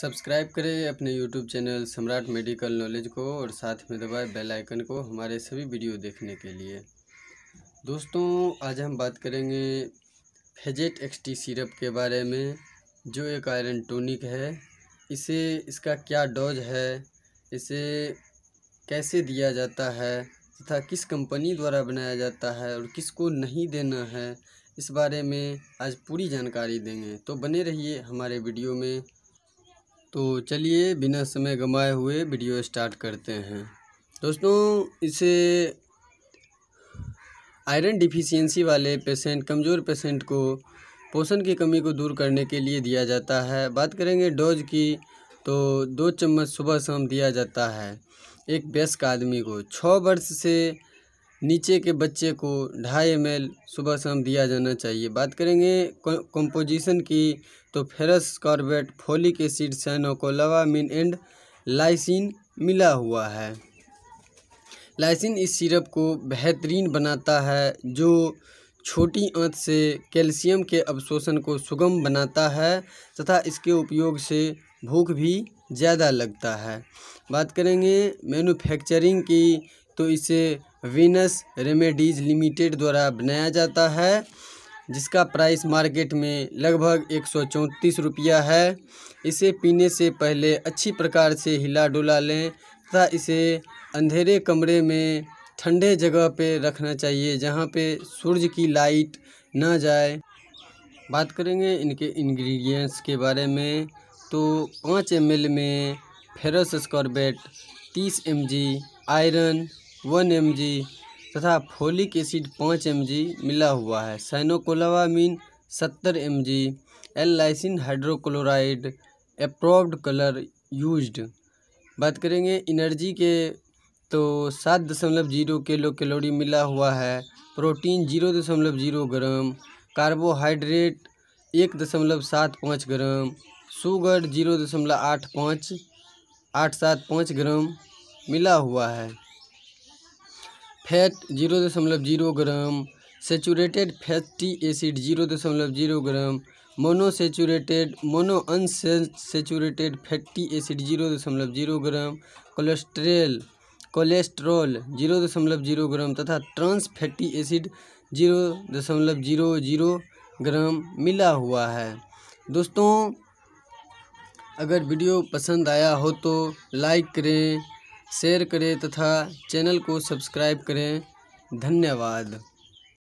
subscribe करें अपने YouTube channel Samrat medical knowledge को और साथ में दबाए बेल आइकन को हमारे सभी वीडियो देखने के लिए दोस्तों आज हम बात करेंगे फेजेट एक्सटी सिरप के बारे में जो एक आयरन टोनिक है इसे इसका क्या डोज है इसे कैसे दिया जाता है तथा किस कंपनी द्वारा बनाया जाता है और किसको नहीं देना है इस बारे में आज पूरी जानकारी देंगे तो बने रहिए हमारे वीडियो में तो चलिए बिना समय गंवाए हुए वीडियो स्टार्ट करते हैं दोस्तों इसे आयरन डिफिशियंसी वाले पेशेंट कमज़ोर पेशेंट को पोषण की कमी को दूर करने के लिए दिया जाता है बात करेंगे डोज की तो दो चम्मच सुबह शाम दिया जाता है एक वयस्क आदमी को छः वर्ष से नीचे के बच्चे को ढाई एम एल सुबह शाम दिया जाना चाहिए बात करेंगे कंपोजिशन की तो ferrous ascorbate folic acid cyanocobalamin and lysine मिला हुआ है लाइसिन इस सिरप को बेहतरीन बनाता है जो छोटी आंत से कैल्शियम के अवशोषण को सुगम बनाता है तथा इसके उपयोग से भूख भी ज़्यादा लगता है बात करेंगे मैनुफैक्चरिंग की तो इसे वीनस रेमेडीज लिमिटेड द्वारा बनाया जाता है जिसका प्राइस मार्केट में लगभग एक सौ चौंतीस रुपया है इसे पीने से पहले अच्छी प्रकार से हिला डुला लें तथा इसे अंधेरे कमरे में ठंडे जगह पर रखना चाहिए जहाँ पे सूरज की लाइट ना जाए बात करेंगे इनके इंग्रेडिएंट्स के बारे में तो पाँच एम में फेरस स्कॉर्बेट तीस एम आयरन वन एम तथा फोलिक एसिड पाँच एम मिला हुआ है साइनोकोलावामीन सत्तर M G L lysine hydrochloride approved colour used बात करेंगे एनर्जी के तो सात दशमलव जीरो किलो कैलोरी मिला हुआ है प्रोटीन जीरो दशमलव जीरो ग्राम कार्बोहाइड्रेट एक दशमलव सात पाँच ग्राम शुगर जीरो दशमलव आठ पाँच आठ सात पाँच ग्राम मिला हुआ है फैट जीरो दशमलव zero gram saturated fatty acid zero दशमलव zero gram monosaturated mono unsaturated fatty acid zero दशमलव zero gram cholesterol cholesterol zero दशमलव जीरो ग्राम तथा ट्रांस फैटी एसिड जीरो दशमलव जीरो जीरो ग्राम मिला हुआ है दोस्तों अगर वीडियो पसंद आया हो तो लाइक करें शेयर करें तथा चैनल को सब्सक्राइब करें धन्यवाद